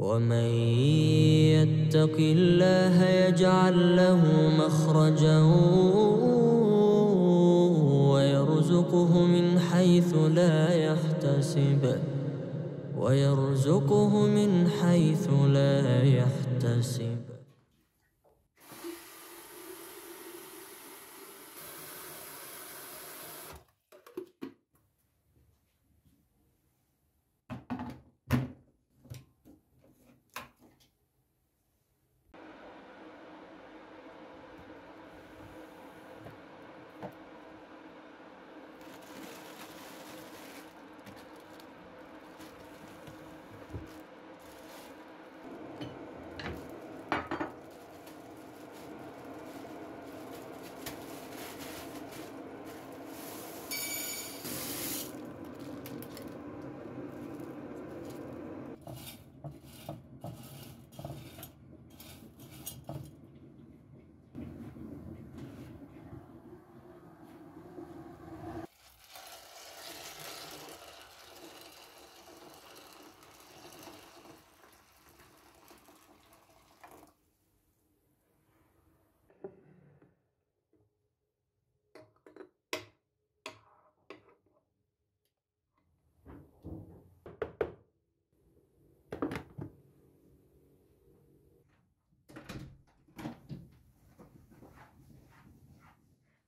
ومن يتق الله يجعل له مخرجا ويرزقه من حيث لا يحتسب ويرزقه من حيث لا يحتسب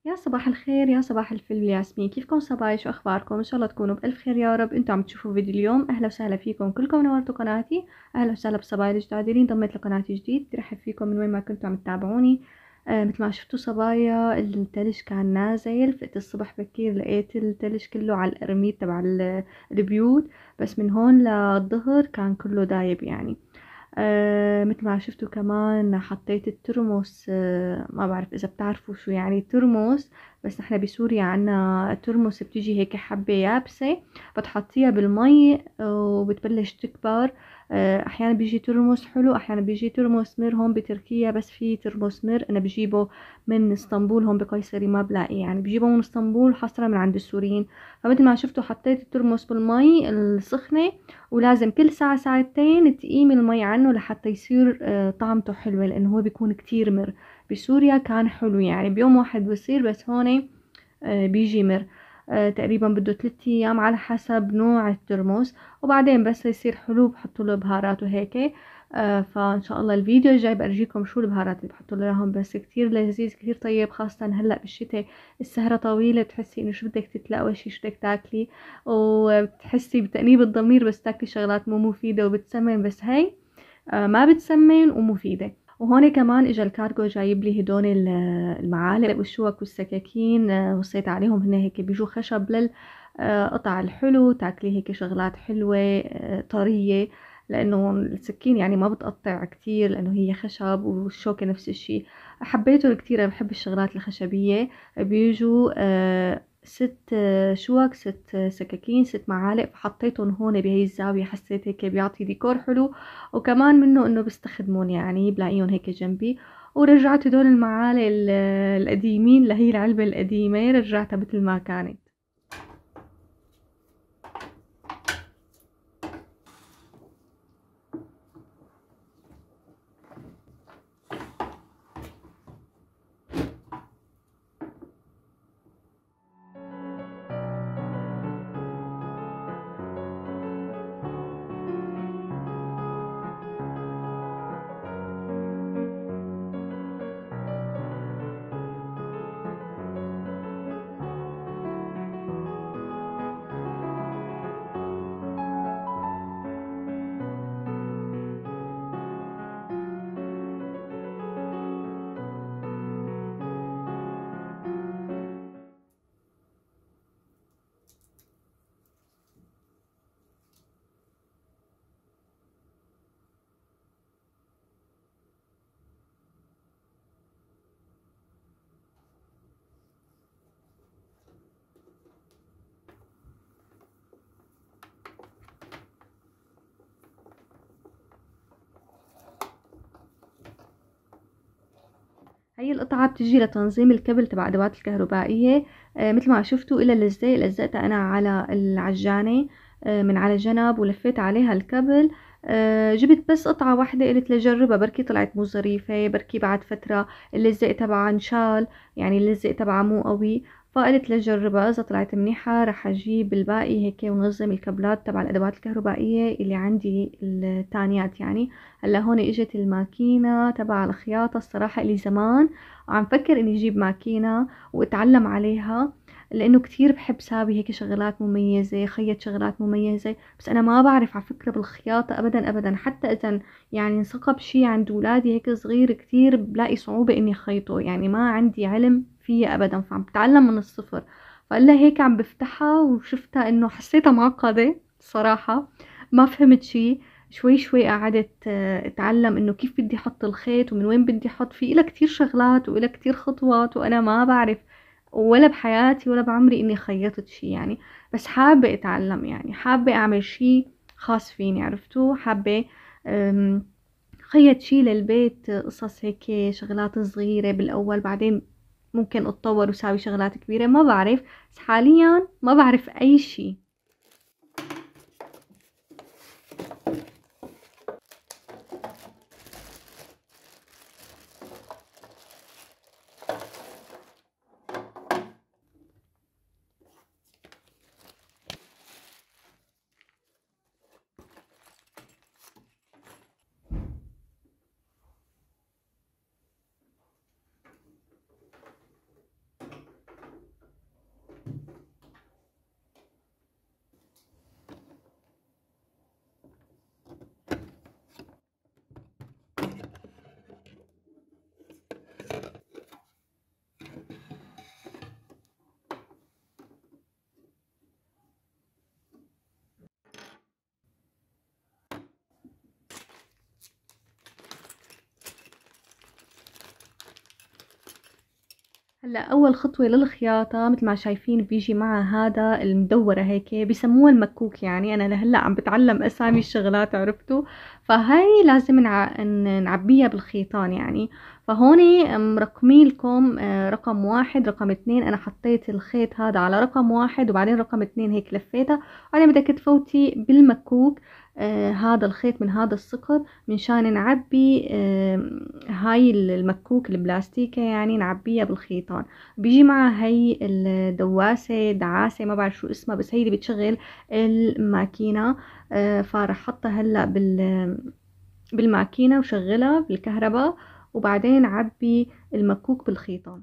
يا صباح الخير يا صباح الفل ياسمين كيفكم صباي شو اخباركم ان شاء الله تكونوا بالف خير يا رب انتم عم تشوفوا فيديو اليوم اهلا وسهلا فيكم كلكم نورتوا قناتي اهلا وسهلا بصبايا الجداد اللي انضميت لقناتي جديد رحب فيكم من وين ما كنتوا عم تتابعوني آه مثل ما شفتوا صبايا التلج كان نازل فقت الصبح بكير لقيت التلج كله على الارميد تبع البيوت بس من هون للظهر كان كله دايب يعني آه مثل ما شفتوا كمان حطيت الترمس آه ما بعرف اذا بتعرفوا شو يعني ترمس بس نحن بسوريا عنا ترموس بتيجي هيك حبة يابسة بتحطيها بالمي آه، وبتبلش تكبر آه، احيانا بيجي ترمس حلو احيانا بيجي ترمس مر هون بتركيا بس في ترمس مر انا بجيبه من اسطنبول هون بقيصري ما بلاقي يعني بجيبه من اسطنبول حصرا من عند السوريين فمثل ما شفتوا حطيت الترمس بالمي السخنة ولازم كل ساعة ساعتين تقيمي المي عنه لحتى يصير آه، طعمته حلوة لانه هو بيكون كتير مر بسوريا كان حلو يعني بيوم واحد بصير بس هون آه، بيجي مر آه، تقريبا بده 3 ايام على حسب نوع الترمس وبعدين بس يصير حلو بحطوا له بهارات وهيك آه، فان شاء الله الفيديو الجاي برجيكم شو البهارات اللي بحطوا لهم بس كتير لذيذ كتير طيب خاصة هلا بالشتاء السهرة طويلة بتحسي انه شو بدك تتلاوشي شو بدك تاكلي وبتحسي بتأنيب الضمير بس تاكلي شغلات مو مفيدة وبتسمن بس هي آه، ما بتسمن ومفيده وهون كمان اجى الكارغو جايب لي هدول المعالق والشوك والسكاكين آه، وصيت عليهم هن هيك بيجوا خشب للقطع آه، الحلو تاكلي هيك شغلات حلوة آه، طرية لانه السكين يعني ما بتقطع كتير لانه هي خشب والشوكة نفس الشي حبيته كتير انا بحب الشغلات الخشبية بيجوا ست شوك ست سكاكين ست معالق فحطيتهم هون بهي الزاوية حسيت هيك بيعطي ديكور حلو وكمان منه انه بستخدمون يعني بلاقيهم هيك جنبي ورجعت هدول المعالق القديمين لهي العلبة القديمة رجعتها مثل ما كانت هي القطعة بتجي لتنظيم الكبل تبع ادوات الكهربائية آه، مثل ما شفتوا الى اللزقة لزقتها انا على العجانة آه، من على جنب ولفيت عليها الكبل آه، جبت بس قطعة واحدة قلت لجربها بركي طلعت مو ظريفة بركي بعد فترة اللزق تبعها انشال يعني اللزق تبعها مو قوي فقلت لجربها اذا طلعت منيحة رح اجيب الباقي هيك ونظم الكبلات تبع الادوات الكهربائية اللي عندي التانيات يعني هلا هون اجت الماكينة تبع الخياطة الصراحة الي زمان عم فكر اني اجيب ماكينة واتعلم عليها لانه كتير بحب سابي هيك شغلات مميزة خيط شغلات مميزة بس انا ما بعرف على فكرة بالخياطة ابدا ابدا حتى اذا يعني انثقب شي عند ولادي هيك صغير كتير بلاقي صعوبة اني خيطه يعني ما عندي علم فيها ابدا فعم بتعلم من الصفر فالا هيك عم بفتحها وشفتها انه حسيتها معقده صراحه ما فهمت شيء شوي شوي قعدت آه، اتعلم انه كيف بدي احط الخيط ومن وين بدي احط فيه إلى كتير شغلات وإلى كتير خطوات وانا ما بعرف ولا بحياتي ولا بعمري اني خيطت شيء يعني بس حابة اتعلم يعني حابة اعمل شيء خاص فيني عرفتوا حابة خيط شيء للبيت قصص هيك شغلات صغيرة بالاول بعدين ممكن اتطور وساوي شغلات كبيرة ما بعرف بس حاليا ما بعرف اي شيء هلا اول خطوه للخياطه مثل ما شايفين بيجي معها هذا المدوره هيك بسموها المكوك يعني انا لهلا عم بتعلم اسامي الشغلات عرفتوا فهي لازم نع... نعبيها بالخيطان يعني فهون مرقمي لكم آه، رقم واحد رقم اتنين انا حطيت الخيط هذا على رقم واحد وبعدين رقم اتنين هيك لفيتها وبعدين بدك تفوتي بالمكوك آه، هذا الخيط من هذا الصقر منشان نعبي آه، هاي المكوك البلاستيكة يعني نعبيها بالخيطان بيجي معها هاي الدواسة دعاسة ما بعرف شو اسمها بس هي اللي بتشغل الماكينة آه، فرح حطها هلا بال بالماكينة وشغلها بالكهرباء وبعدين عبي المكوك بالخيطان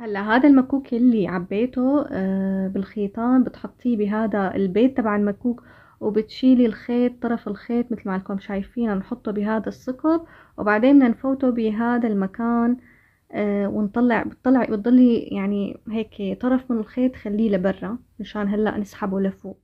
هلا هذا المكوك اللي عبيته آه، بالخيطان بتحطيه بهذا البيت تبع المكوك وبتشيلي الخيط طرف الخيط مثل ما لكم شايفين نحطه بهذا الثقب وبعدين بدنا نفوته بهذا المكان آه، ونطلع بتطلع بتضلي يعني هيك طرف من الخيط خليه لبرا مشان هلا نسحبه لفوق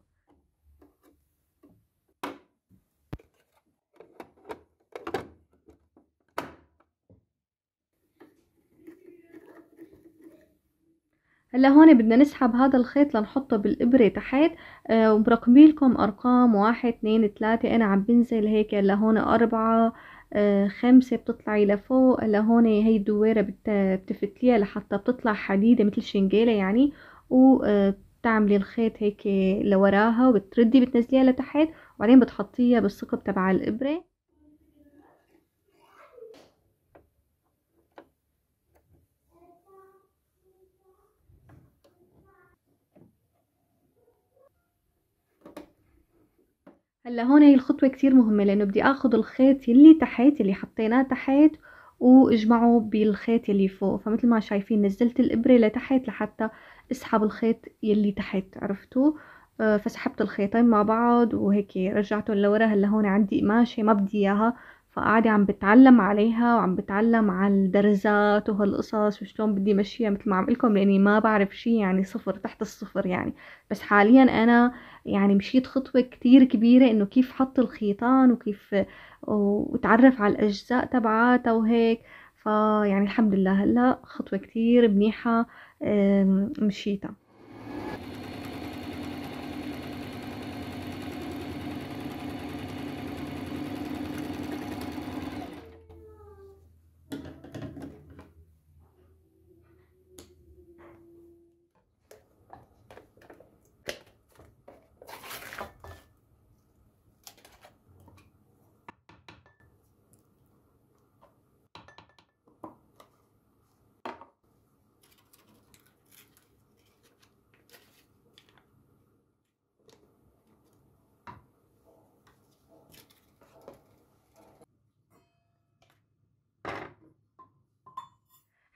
هلا هون بدنا نسحب هذا الخيط لنحطه بالإبرة تحت آه ومراقبين لكم أرقام واحد اتنين تلاتة أنا عم بنزل هيك هلا هون أربعة آه خمسة بتطلعي لفوق هلا هون هي الدويرة بتفتليها لحتى بتطلع حديدة مثل شنجالة يعني وبتعملي آه، الخيط هيك لوراها وبتردي بتنزليها لتحت وبعدين بتحطيها بالثقب تبع الإبرة هلا هون هي الخطوة كتير مهمة لأنه بدي آخد الخيط اللي تحت اللي حطيناه تحت واجمعه بالخيط اللي فوق فمثل ما شايفين نزلت الإبرة لتحت لحتى اسحب الخيط يلي تحت عرفتوا آه، فسحبت الخيطين مع بعض وهيك رجعتهم لورا هلا هون عندي قماشة ما بدي اياها فقاعدة عم بتعلم عليها وعم بتعلم على الدرزات وهالقصص وشلون بدي مشيها مثل ما عم لكم لاني ما بعرف شي يعني صفر تحت الصفر يعني بس حاليا انا يعني مشيت خطوة كتير كبيرة انه كيف حط الخيطان وكيف وتعرف على الاجزاء تبعاتها وهيك فيعني الحمد لله هلا خطوة كتير منيحة مشيتها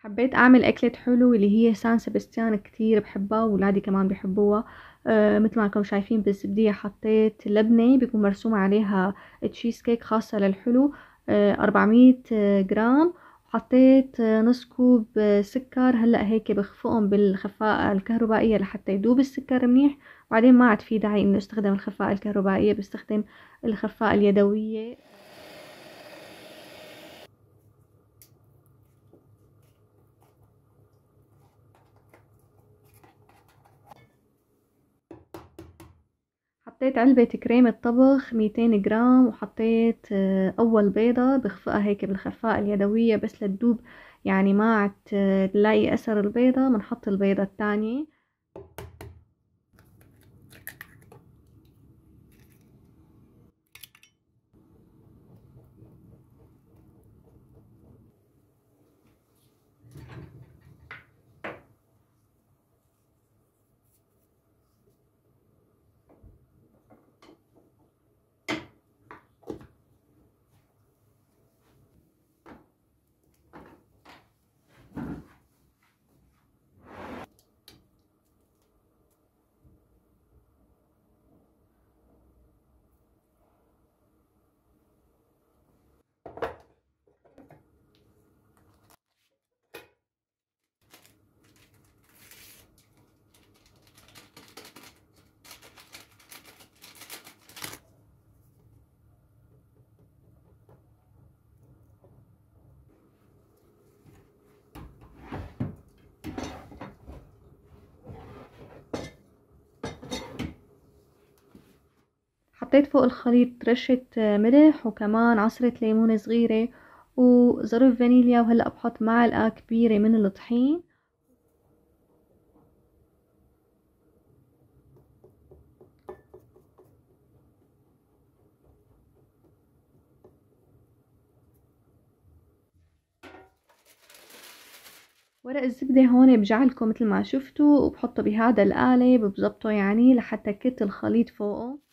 حبيت اعمل اكلة حلو اللي هي سان سبستيان كتير بحبها وولادي كمان بحبوها أه مثل ما انكم شايفين بالزبدية حطيت لبنة بيكون مرسوم عليها تشيز كيك خاصة للحلو أه 400 جرام حطيت آه، نص كوب آه، سكر هلا هيك بخفقهم بالخفاءة الكهربائية لحتى يذوب السكر منيح بعدين ما عاد في داعي انه استخدم الخفاءة الكهربائية بستخدم الخفاءة اليدوية حطيت علبة كريمة طبخ 200 جرام وحطيت آه، أول بيضة بخفقها هيك بالخفاء اليدوية بس لتدوب يعني ما عاد آه، تلاقي أثر البيضة بنحط البيضة التانية حطيت فوق الخليط رشة آه، ملح وكمان عصرة ليمون صغيرة وظرف فانيليا وهلأ بحط معلقة كبيرة من الطحين ورق الزبدة هون بجعلكم مثل ما شفتوا وبحطه بهذا القالب بظبطه يعني لحتى كت الخليط فوقه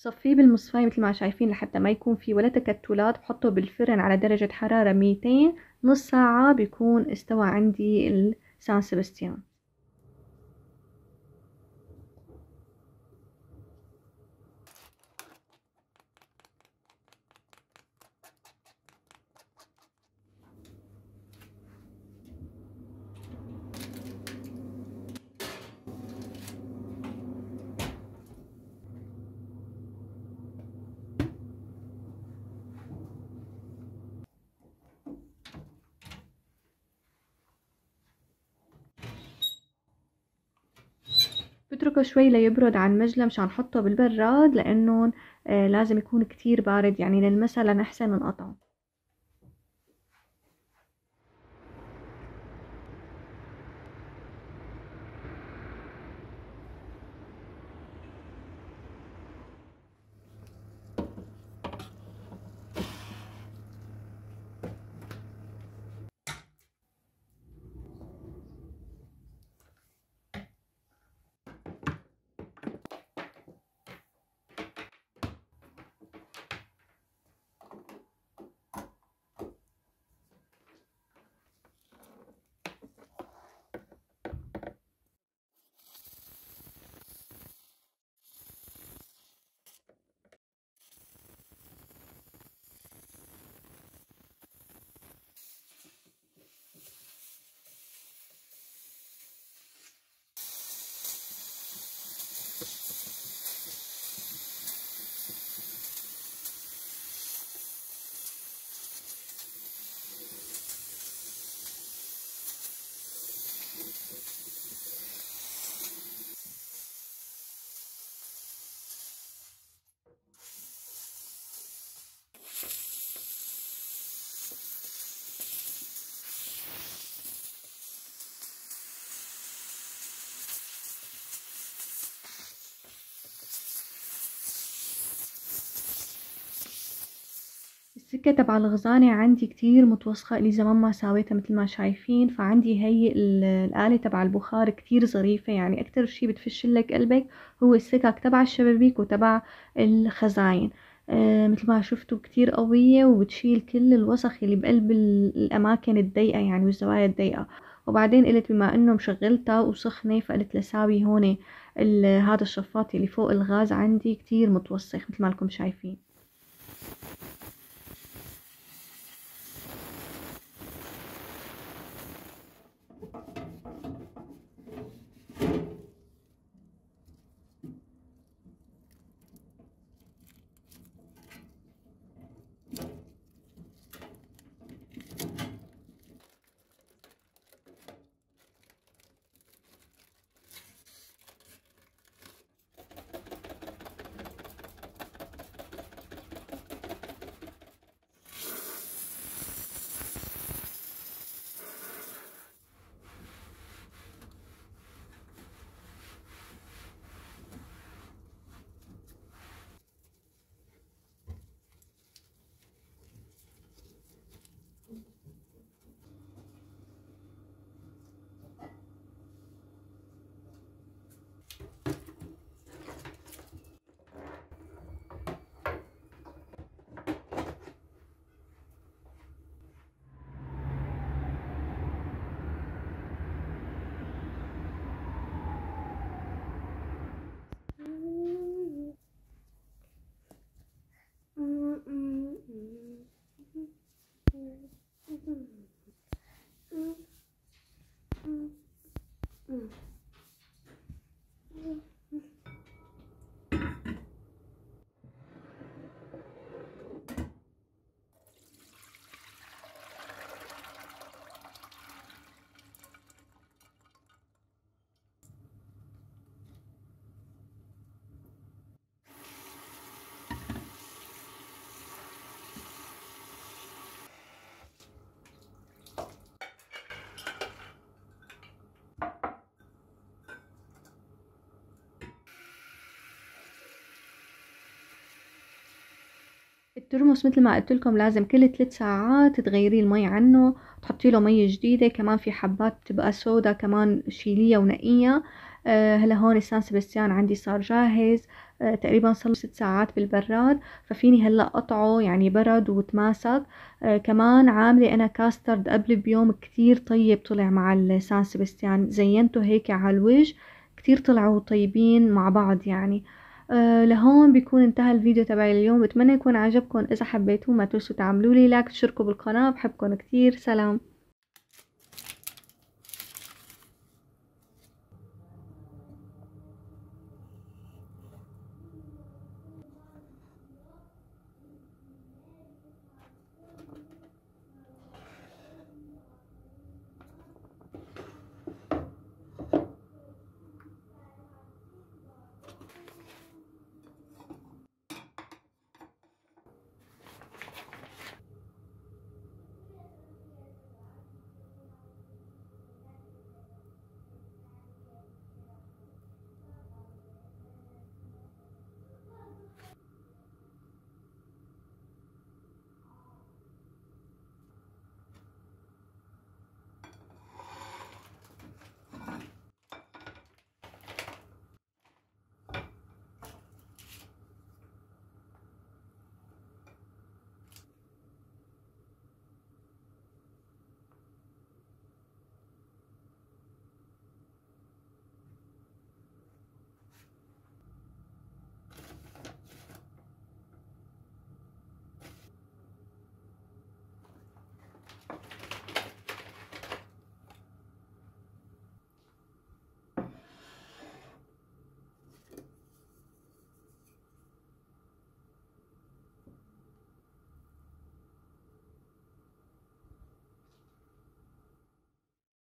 بصفيه بالمصفاية مثل ما شايفين لحتى ما يكون في ولا تكتلات بحطه بالفرن على درجة حرارة ميتين نص ساعة بيكون استوى عندي السان سيباستيان بتركه شوي ليبرد عن مجلة مشان نحطه بالبراد لانه آه، لازم يكون كتير بارد يعني للمسا لنحسن نقطعه السكة تبع الغزانة عندي كتير متوسخة إلي زمان ما ساويتها مثل ما شايفين فعندي هي الآلة تبع البخار كتير ظريفة يعني أكتر شي بتفشلك قلبك هو السكك تبع الشبابيك وتبع الخزاين آه مثل ما شفتوا كتير قوية وبتشيل كل الوسخ اللي بقلب الأماكن الضيقة يعني والزوايا الضيقة وبعدين قلت بما انه مشغلتها وسخنة فقلت لساوي هون هذا الشفاط اللي فوق الغاز عندي كتير متوسخ مثل ما لكم شايفين الترمس مثل ما قلت لكم لازم كل ثلاث ساعات تغيري المي عنه تحطي له مي جديده كمان في حبات بتبقى سودا كمان شيليها ونقيها أه هلا هون سان سيباستيان عندي صار جاهز أه تقريبا صار ست ساعات بالبراد ففيني هلا قطعه يعني برد وتماسك أه كمان عامله انا كاسترد قبل بيوم كتير طيب طلع مع السان سيباستيان زينته هيك على الوجه كتير طلعوا طيبين مع بعض يعني آه، لهون بيكون انتهى الفيديو تبعي اليوم بتمنى يكون عجبكم اذا حبيتوه ما تنسوا تعملوا لي لايك تشتركوا بالقناة بحبكم كتير سلام